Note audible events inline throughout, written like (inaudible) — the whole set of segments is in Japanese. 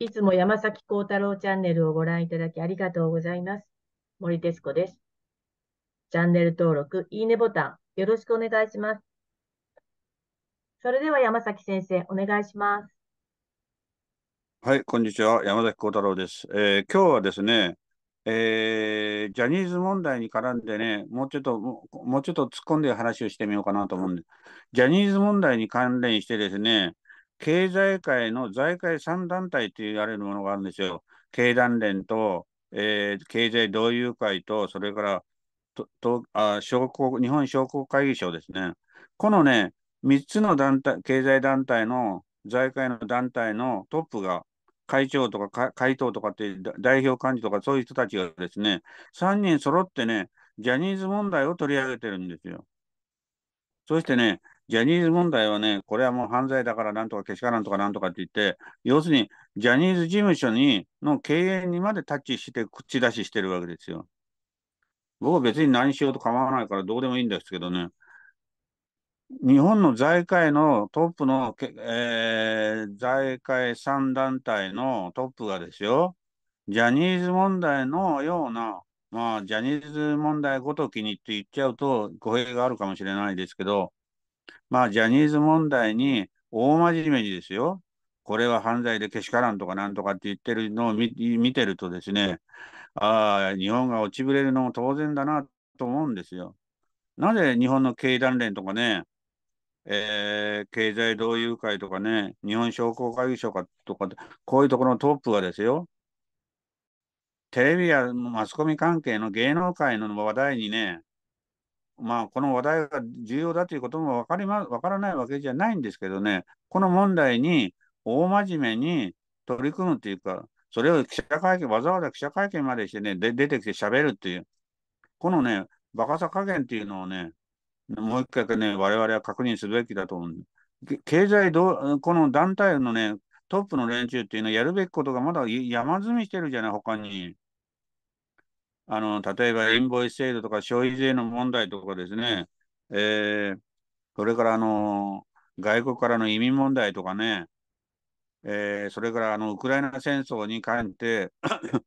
いつも山崎幸太郎チャンネルをご覧いただきありがとうございます。森哲子です。チャンネル登録、いいねボタン、よろしくお願いします。それでは山崎先生、お願いします。はい、こんにちは。山崎幸太郎です。えー、今日はですね、えー、ジャニーズ問題に絡んでね、もうちょっと、もうちょっと突っ込んで話をしてみようかなと思うんです。ジャニーズ問題に関連してですね、経済界の財界3団体と言われるものがあるんですよ。経団連と、えー、経済同友会と、それからととあ商工日本商工会議所ですね。このね、3つの団体経済団体の財界の団体のトップが会長とか会頭とかって代表幹事とかそういう人たちがですね、3人揃ってね、ジャニーズ問題を取り上げてるんですよ。そしてね、ジャニーズ問題はね、これはもう犯罪だからなんとかけしからんとかなんとかって言って、要するにジャニーズ事務所にの経営にまでタッチして口出ししてるわけですよ。僕は別に何しようと構わないからどうでもいいんですけどね。日本の財界のトップの、えー、財界3団体のトップがですよ、ジャニーズ問題のような、まあ、ジャニーズ問題ごときにって言っちゃうと語弊があるかもしれないですけど、まあ、ジャニーズ問題に大真面目にですよ、これは犯罪でけしからんとかなんとかって言ってるのを見てるとですね、ああ、日本が落ちぶれるのも当然だなと思うんですよ。なぜ日本の経団連とかね、えー、経済同友会とかね、日本商工会議所かとか、こういうところのトップがですよ、テレビやマスコミ関係の芸能界の話題にね、まあ、この話題が重要だということも分かり、ま、分からないわけじゃないんですけどね、この問題に大真面目に取り組むというか、それを記者会見、わざわざ記者会見までしてね、で出てきてしゃべるっていう、このね、バカさ加減っていうのをね、もう一回ね、我々は確認すべきだと思う。経済ど、この団体のね、トップの連中っていうのはやるべきことがまだ山積みしてるじゃない、他に。あの例えばインボイス制度とか消費税の問題とかですね、えー、それからあの外国からの移民問題とかね、えー、それからあのウクライナ戦争に関して (coughs)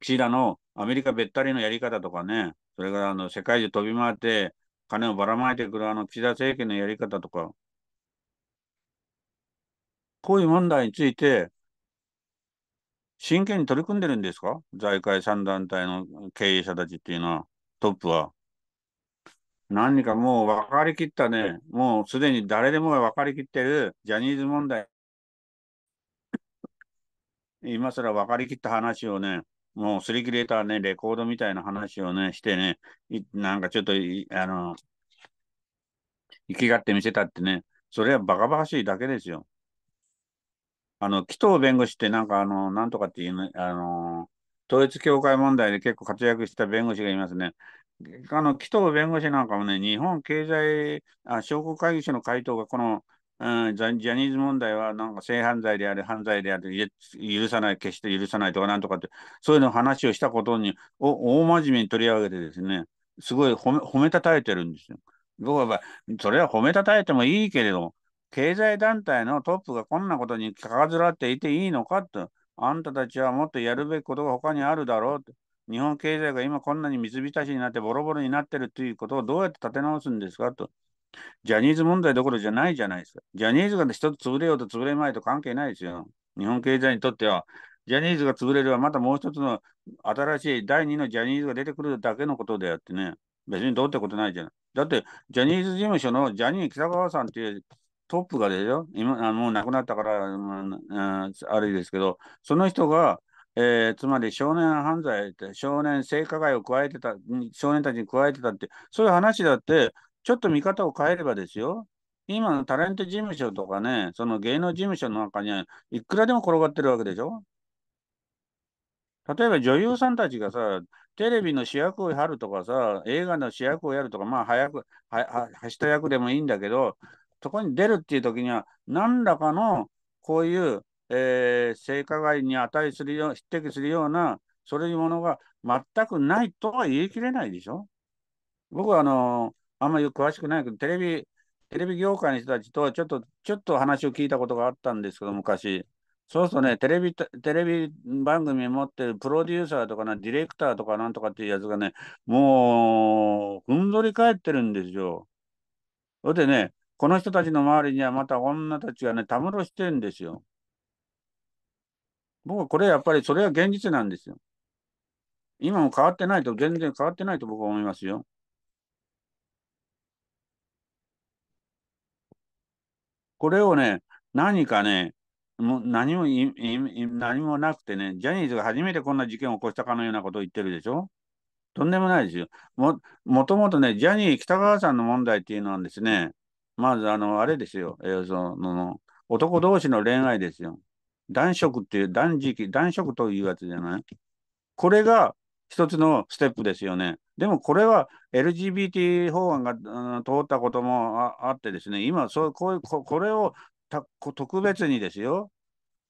岸田のアメリカべったりのやり方とかね、それからあの世界中飛び回って金をばらまいてくるあの岸田政権のやり方とか、こういう問題について、真剣に取り組んでるんですか財界3団体の経営者たちっていうのは、トップは。何かもう分かりきったね、もうすでに誰でもが分かりきってるジャニーズ問題。今更分かりきった話をね、もうすり切れたね、レコードみたいな話をね、してね、なんかちょっと、あの、生きがって見せたってね、それはバカバカしいだけですよ。あの、紀藤弁護士ってなんかあの、なんとかっていう、あの、統一教会問題で結構活躍した弁護士がいますね。あの、紀藤弁護士なんかもね、日本経済あ商工会議所の回答がこの、うん、ジャニーズ問題はなんか性犯罪である、犯罪である、許さない、決して許さないとかなんとかって、そういうの話をしたことにお大真面目に取り上げてですね、すごい褒め褒めたたえてるんですよ。僕はそれは褒めたたえてもいいけれど経済団体のトップがこんなことにかかずらっていていいのかと。あんたたちはもっとやるべきことが他にあるだろうと。日本経済が今こんなに水浸しになってボロボロになってるということをどうやって立て直すんですかと。ジャニーズ問題どころじゃないじゃないですか。ジャニーズが一つ潰れようと潰れまいと関係ないですよ。日本経済にとっては。ジャニーズが潰れればまたもう一つの新しい第2のジャニーズが出てくるだけのことであってね。別にどうってことないじゃない。だって、ジャニーズ事務所のジャニー喜多川さんっていうトップがでしょ今あもう亡くなったから、うんあれですけど、その人が、えー、つまり少年犯罪って、少年性加害を加えてた、少年たちに加えてたって、そういう話だって、ちょっと見方を変えればですよ。今のタレント事務所とかね、その芸能事務所の中にはいくらでも転がってるわけでしょ例えば女優さんたちがさ、テレビの主役をやるとかさ、映画の主役をやるとか、まあ早くは、は、はした役でもいいんだけど、そこに出るっていう時には、何らかのこういう、えー、性加害に値するよう、匹敵するような、そういうものが全くないとは言い切れないでしょ。僕はあのー、あんまり詳しくないけど、テレビ、テレビ業界の人たちとちょっと、ちょっと話を聞いたことがあったんですけど、昔。そうするとね、テレビ、テレビ番組持ってるプロデューサーとかな、ディレクターとかなんとかっていうやつがね、もう、ふんぞり返ってるんですよ。それでね、この人たちの周りにはまた女たちがね、たむろしてんですよ。僕はこれやっぱりそれは現実なんですよ。今も変わってないと、全然変わってないと僕は思いますよ。これをね、何かね、もう何もいい何もなくてね、ジャニーズが初めてこんな事件を起こしたかのようなことを言ってるでしょとんでもないですよ。も、もともとね、ジャニー喜多川さんの問題っていうのはですね、まず、あの、あれですよ。えー、その、男同士の恋愛ですよ。男色っていう、時期、男色というやつじゃないこれが一つのステップですよね。でもこれは LGBT 法案が、うん、通ったこともあってですね、今そうこういうこ、これをた特別にですよ、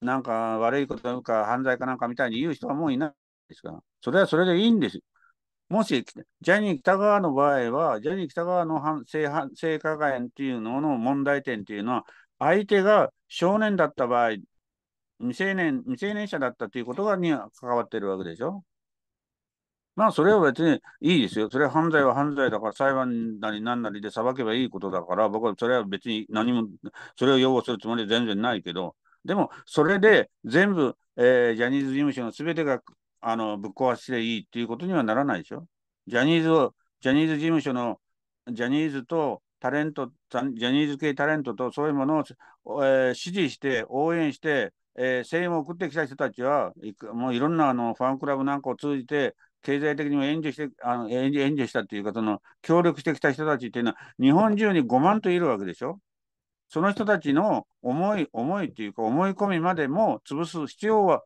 なんか悪いことか犯罪かなんかみたいに言う人はもういないですから、それはそれでいいんです。もし、ジャニー喜多川の場合は、ジャニー喜多川の性性加害っていうのの問題点っていうのは、相手が少年だった場合、未成年、未成年者だったということがに関わってるわけでしょ。まあ、それは別にいいですよ。それは犯罪は犯罪だから、裁判なり何なりで裁けばいいことだから、僕はそれは別に何も、それを擁護するつもりは全然ないけど、でも、それで全部、えー、ジャニーズ事務所の全てがあのぶっ壊しでいいっていうことにはならないでしょ。ジャニーズを、ジャニーズ事務所のジャニーズとタレント、ジャニーズ系タレントとそういうものを、えー、支持して、応援して、えー、声援を送ってきた人たちは、いもういろんなあのファンクラブなんかを通じて、経済的にも援助してあの援助援助したっていうか、その協力してきた人たちっていうのは、日本中に5万といるわけでしょ。その人たちの思い、思いっていうか、思い込みまでも潰す必要は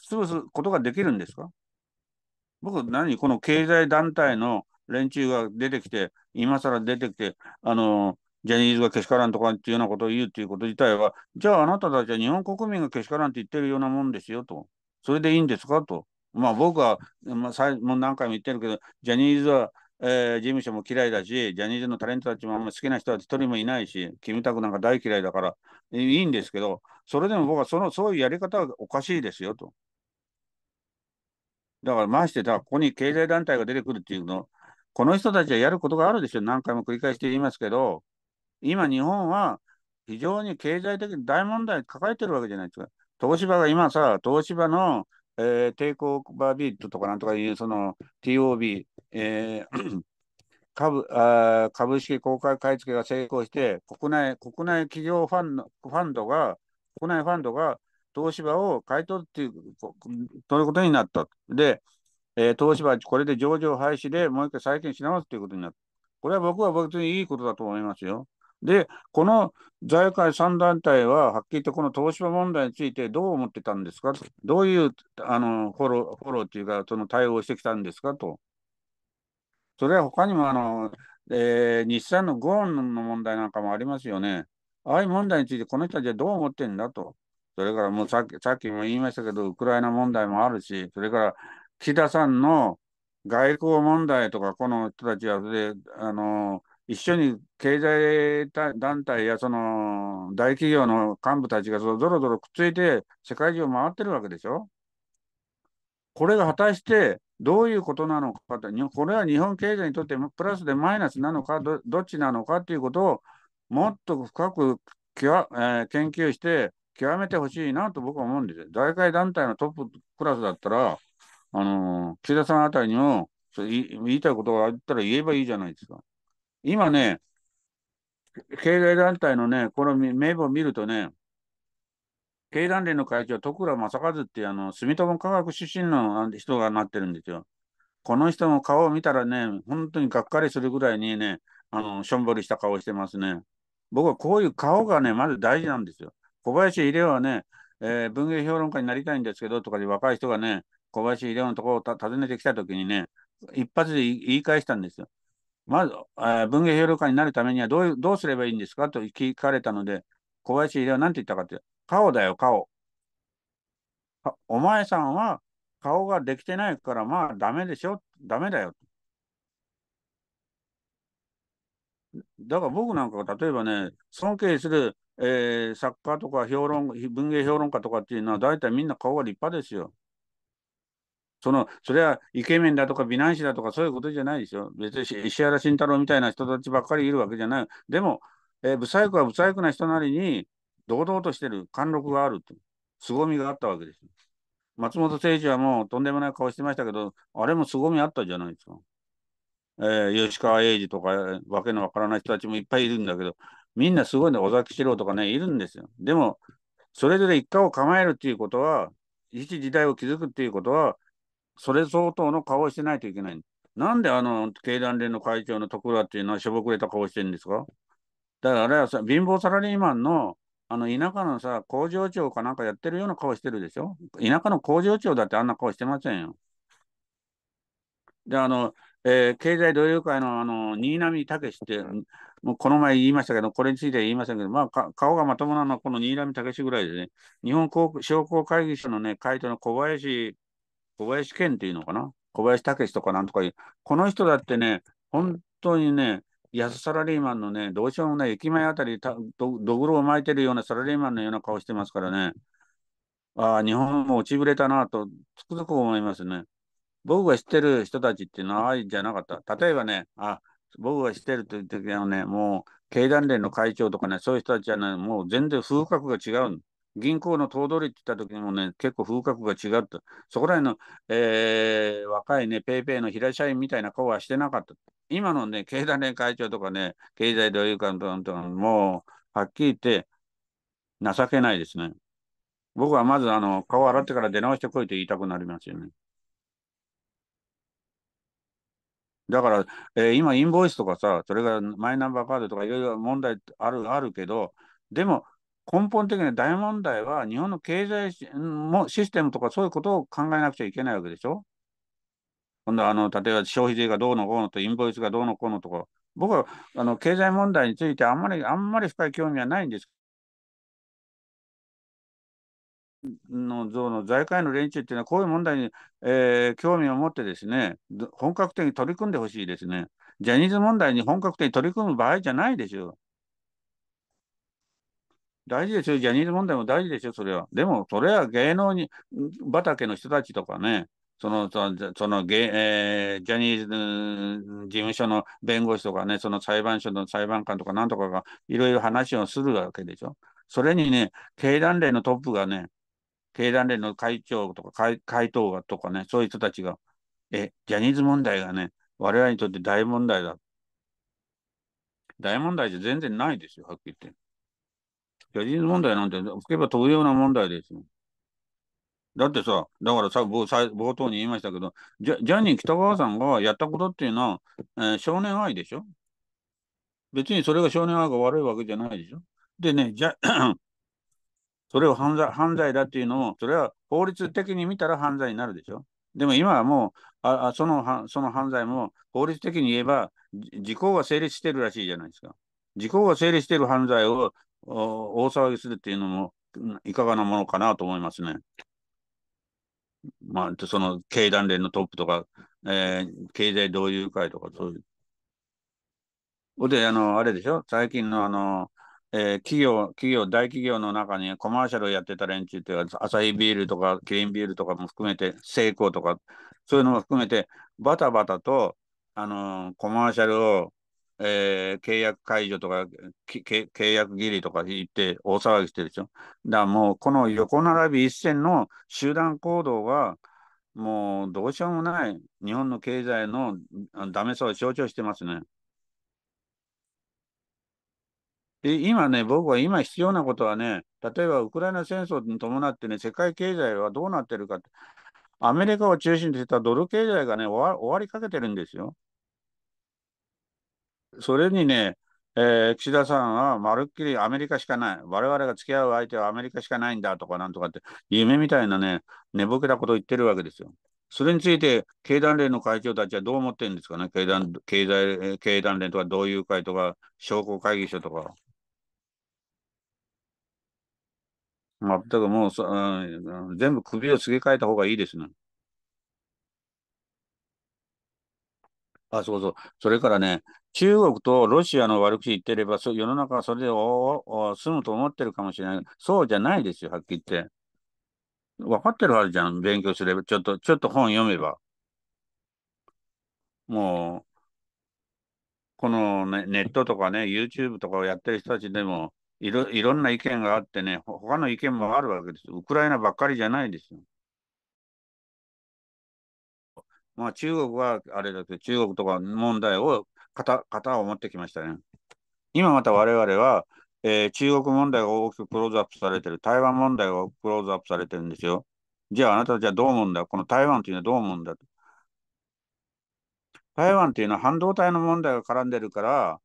潰すことができるんですか僕、何、この経済団体の連中が出てきて、今更出てきて、あの、ジャニーズがけしからんとかっていうようなことを言うっていうこと自体は、じゃああなたたちは日本国民がけしからんって言ってるようなもんですよと。それでいいんですかと。まあ僕は、まあ、もう何回も言ってるけど、ジャニーズは、えー、事務所も嫌いだし、ジャニーズのタレントたちもあんま好きな人は一人もいないし、キムタクなんか大嫌いだからいいんですけど、それでも僕はそのそういうやり方はおかしいですよと。だからましてだここに経済団体が出てくるっていうの、この人たちはやることがあるでしょ、何回も繰り返して言いますけど、今、日本は非常に経済的に大問題抱えてるわけじゃないですか。東芝が今さ、東芝の、えー、テイクオーバービートとかなんとかいう、その TOB、えー (clears throat) 株あ株式公開買い付けが成功して、国内、国内企業ファンファンドが、国内ファンドが東芝を買い取るっていう、いうことになった。で、えー、東芝、これで上場廃止でもう一回再建し直すということになった。これは僕は別にいいことだと思いますよ。で、この財界3団体は、はっきりとこの東芝問題についてどう思ってたんですかどういうあのフォローフォローというか、その対応してきたんですかと。それは他にもあの、えー、日産のゴーンの問題なんかもありますよね。ああいう問題について、この人たちはどう思ってんだと。それからもうさっきさっきも言いましたけど、ウクライナ問題もあるし、それから岸田さんの外交問題とか、この人たちはであの一緒に経済団体やその大企業の幹部たちがぞろぞろくっついて、世界中を回ってるわけでしょ。これが果たしてどういうことなのかと、これは日本経済にとってプラスでマイナスなのか、どっちなのかということをもっと深く、えー、研究して、極めてほしいなと僕は思うんです大会団体のトップクラスだったら、あのー、岸田さんあたりにもそ言いたいことがあったら言えばいいじゃないですか。今ね、経済団体のね、この名簿を見るとね、経団連の会長、徳良正和ってあの、住友科学出身の人がなってるんですよ。この人の顔を見たらね、本当にがっかりするぐらいにね、あの、しょんぼりした顔してますね。僕はこういう顔がね、まず大事なんですよ。小林秀夫はね、えー、文芸評論家になりたいんですけどとかで若い人がね、小林秀夫のところを訪ねてきたときにね、一発で言い返したんですよ。まず、えー、文芸評論家になるためにはどうどうすればいいんですかと聞かれたので、小林秀夫は何て言ったかって、顔だよ、顔。お前さんは顔ができてないから、まあ、ダメでしょ、ダメだよ。だから僕なんかが例えばね、尊敬するえー、作家とか評論、文芸評論家とかっていうのは、大体みんな顔が立派ですよ。その、それはイケメンだとか美男子だとかそういうことじゃないですよ。別に石原慎太郎みたいな人たちばっかりいるわけじゃない。でも、えー、ブサイクはブサイクな人なりに、堂々としてる貫禄があると、凄みがあったわけです。松本清張はもうとんでもない顔してましたけど、あれも凄みあったじゃないですか。えー、吉川英治とか、わけのわからない人たちもいっぱいいるんだけど、みんなすごいね、尾崎四郎とかね、いるんですよ。でも、それぞれ一家を構えるっていうことは、一時代を築くっていうことは、それ相当の顔をしてないといけない。なんであの、経団連の会長の徳田っていうのはしょぼくれた顔してるんですかだからあれはさ、貧乏サラリーマンの、あの、田舎のさ、工場長かなんかやってるような顔してるでしょ田舎の工場長だってあんな顔してませんよ。で、あの、えー、経済同友会のあの新浪武って、もうこの前言いましたけど、これについては言いませんけど、まあ、顔がまともなのはこの新浪武ぐらいでね、日本商工会議所の、ね、会長の小林、小林健っていうのかな、小林武とかなんとかいう、この人だってね、本当にね、安サラリーマンのね、どうしようもね、駅前あたりたど、どぐろを巻いてるようなサラリーマンのような顔してますからね、ああ、日本も落ちぶれたなと、つくづく思いますね。僕が知ってる人たちっていうのはじゃなかった。例えばね、あ僕が知ってるという時はね、もう経団連の会長とかね、そういう人たちはね、もう全然風格が違う銀行の頭取って言った時にもね、結構風格が違った。そこら辺の、えー、若いね、ペイペイの平社員みたいな顔はしてなかった。今のね、経団連会長とかね、経済同友会とかもう、はっきり言って、情けないですね。僕はまず、あの、顔洗ってから出直してこいと言いたくなりますよね。だから、えー、今、インボイスとかさ、それがマイナンバーカードとかいろいろ問題あるあるけど、でも根本的な大問題は、日本の経済もシステムとかそういうことを考えなくちゃいけないわけでしょ。今度あの、例えば消費税がどうのこうのと、インボイスがどうのこうのとか、僕はあの経済問題についてあんまりあんまり深い興味はないんですの像の財界の連中っていうのは、こういう問題に、えー、興味を持ってですね、本格的に取り組んでほしいですね。ジャニーズ問題に本格的に取り組む場合じゃないでしょう。大事ですよ、ジャニーズ問題も大事ですよ、それは。でも、それは芸能に畑の人たちとかね、そのそのそのえー、ジャニーズ事務所の弁護士とかね、その裁判所の裁判官とかなんとかがいろいろ話をするわけでしょ。それにね、経団連のトップがね、経団連の会長とか会会頭がとかね、そういう人たちが、え、ジャニーズ問題がね、我々にとって大問題だ。大問題じゃ全然ないですよ、はっきり言って。ジャニーズ問題なんて、吹けば飛ぶような問題ですよ。だってさ、だからさ、冒頭に言いましたけど、ジャジャニー喜多川さんがやったことっていうのは、えー、少年愛でしょ別にそれが少年愛が悪いわけじゃないでしょでね、じゃそれを犯罪犯罪だっていうのも、それは法律的に見たら犯罪になるでしょ。でも今はもう、あそのその犯罪も法律的に言えば、時効が成立してるらしいじゃないですか。時効が成立してる犯罪を大騒ぎするっていうのも、いかがなものかなと思いますね。まあ、その経団連のトップとか、えー、経済同友会とか、そういう。で、あの、あれでしょ最近のあの、えー、企業、企業、大企業の中にコマーシャルをやってた連中っていうか、アサヒビールとか、キリンビールとかも含めて、セイコーとか、そういうのも含めて、バタバタと、あのー、コマーシャルを、えー、契約解除とか、契約切りとか言って、大騒ぎしてるでしょ。だからもう、この横並び一線の集団行動が、もうどうしようもない、日本の経済のダメさを象徴してますね。今ね、僕は今必要なことはね、例えばウクライナ戦争に伴ってね、世界経済はどうなってるかって、アメリカを中心としたドル経済がね、終わりかけてるんですよ。それにね、えー、岸田さんはまるっきりアメリカしかない、我々が付き合う相手はアメリカしかないんだとかなんとかって、夢みたいなね、寝ぼけたことを言ってるわけですよ。それについて、経団連の会長たちはどう思ってるんですかね、経団経済経団連とか同友会とか、商工会議所とか。まあ、だからもうそ、うん、全部首をすげ替えた方がいいですね。あ、そうそう。それからね、中国とロシアの悪口言ってれば、世の中はそれでおお済むと思ってるかもしれない。そうじゃないですよ、はっきり言って。分かってるはずじゃん、勉強すれば。ちょっと、ちょっと本読めば。もう、この、ね、ネットとかね、YouTube とかをやってる人たちでも、いろいろんな意見があってね、他の意見もあるわけです。ウクライナばっかりじゃないですよ。まあ中国はあれだけど、中国とか問題を型型を持ってきましたね。今また我々は、えー、中国問題が大きくクローズアップされてる、台湾問題がクローズアップされてるんですよ。じゃああなたたちはどう思うんだこの台湾というのはどう思うんだと。台湾というのは半導体の問題が絡んでるから、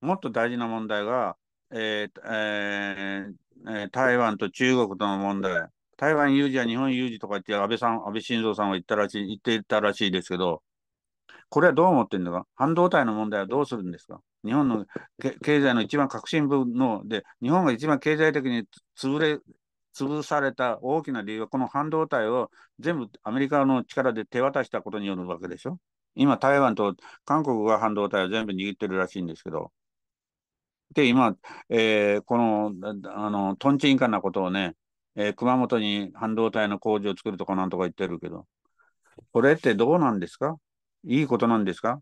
もっと大事な問題がえーえー、台湾と中国との問題、台湾有事は日本有事とか言って、安倍さん、安倍晋三さんは言ったらしい、言っていたらしいですけど、これはどう思ってるんか半導体の問題はどうするんですか日本の経済の一番革新部ので、日本が一番経済的に潰れ、潰された大きな理由は、この半導体を全部アメリカの力で手渡したことによるわけでしょ今、台湾と韓国が半導体を全部握ってるらしいんですけど、で、今、えー、この、あの、とんちんかなことをね、えー、熊本に半導体の工場を作るとかなんとか言ってるけど、これってどうなんですかいいことなんですか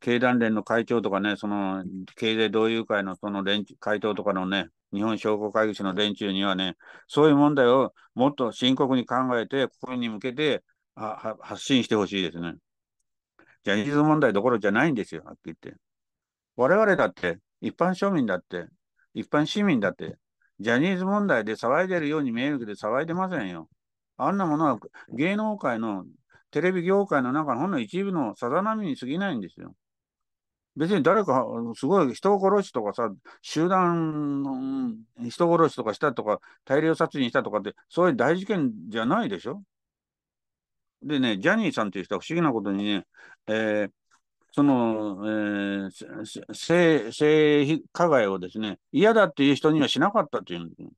経団連の会長とかね、その経済同友会のその連会長とかのね、日本商工会議所の連中にはね、そういう問題をもっと深刻に考えて、国に向けては発信してほしいですね。ジャニーズ問題どころじゃないんですよ、はっきり言って。我々だって、一般庶民だって、一般市民だって、ジャニーズ問題で騒いでるように見えるけど騒いでませんよ。あんなものは芸能界の、テレビ業界の中のほんの一部のさざ波に過ぎないんですよ。別に誰か、すごい人殺しとかさ、集団、人殺しとかしたとか、大量殺人したとかって、そういう大事件じゃないでしょでね、ジャニーさんっていう人は不思議なことにね、えー、その、えー、性、性加害をですね、嫌だっていう人にはしなかったっていうんです。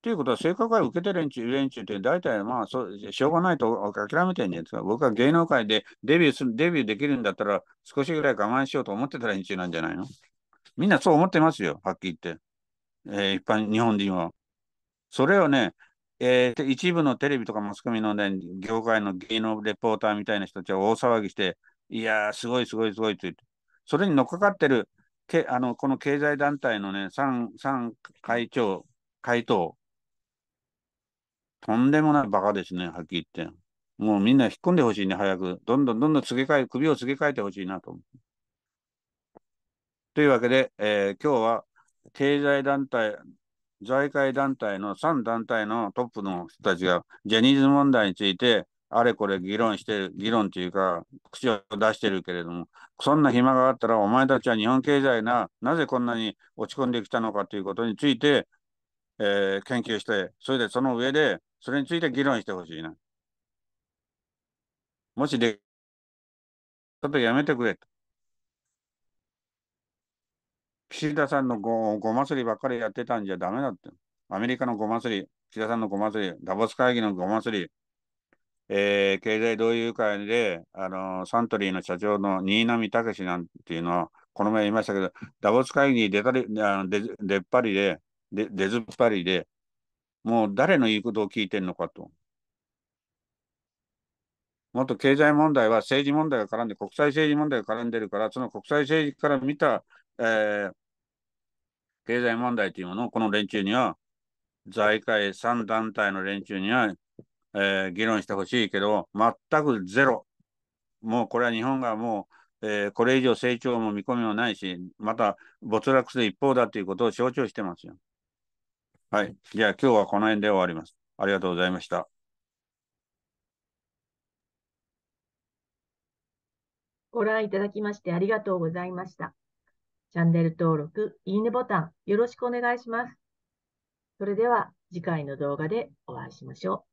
ということは、性加害を受けてる連中、連中って大体、まあそう、しょうがないと諦めてるんじゃないですか。僕は芸能界でデビューする、デビューできるんだったら、少しぐらい我慢しようと思ってた連中なんじゃないのみんなそう思ってますよ、はっきり言って。えー、一般、日本人は。それをね、えー、一部のテレビとかマスコミの、ね、業界の芸能レポーターみたいな人たちは大騒ぎして、いやー、すごいすごいすごいって言って、それに乗っかかってる、けあのこの経済団体のね、3, 3会長、会頭、とんでもないバカですね、はっきり言って。もうみんな引っ込んでほしいね、早く。どんどんどんどんすげ替え、首をすげ替えてほしいなとというわけで、えー、今日は経済団体、財界団体の3団体のトップの人たちがジャニーズ問題についてあれこれ議論してる、議論というか、口を出してるけれども、そんな暇があったら、お前たちは日本経済がなぜこんなに落ち込んできたのかということについて、えー、研究して、それでその上で、それについて議論してほしいな。もしで、ちょっとやめてくれと。岸田さんのごご祭りばっかりやってたんじゃダメだって。アメリカのご祭り、岸田さんのご祭り、ダボス会議のご祭り、えー、経済同友会で、あのー、サントリーの社長の新浪剛なんていうのは、この前言いましたけど、ダボス会議に出たり、あの出出っ張りで、で出ずっぱりで、もう誰の言うことを聞いてるのかと。もっと経済問題は政治問題が絡んで、国際政治問題が絡んでるから、その国際政治から見た、えー、経済問題というものをこの連中には、財界3団体の連中には、えー、議論してほしいけど、全くゼロ。もうこれは日本がもう、えー、これ以上成長も見込みもないし、また没落する一方だということを象徴してますよ。はい。じゃあ今日はこの辺で終わります。ありがとうございました。ご覧いただきましてありがとうございました。チャンネル登録、いいねボタンよろしくお願いします。それでは次回の動画でお会いしましょう。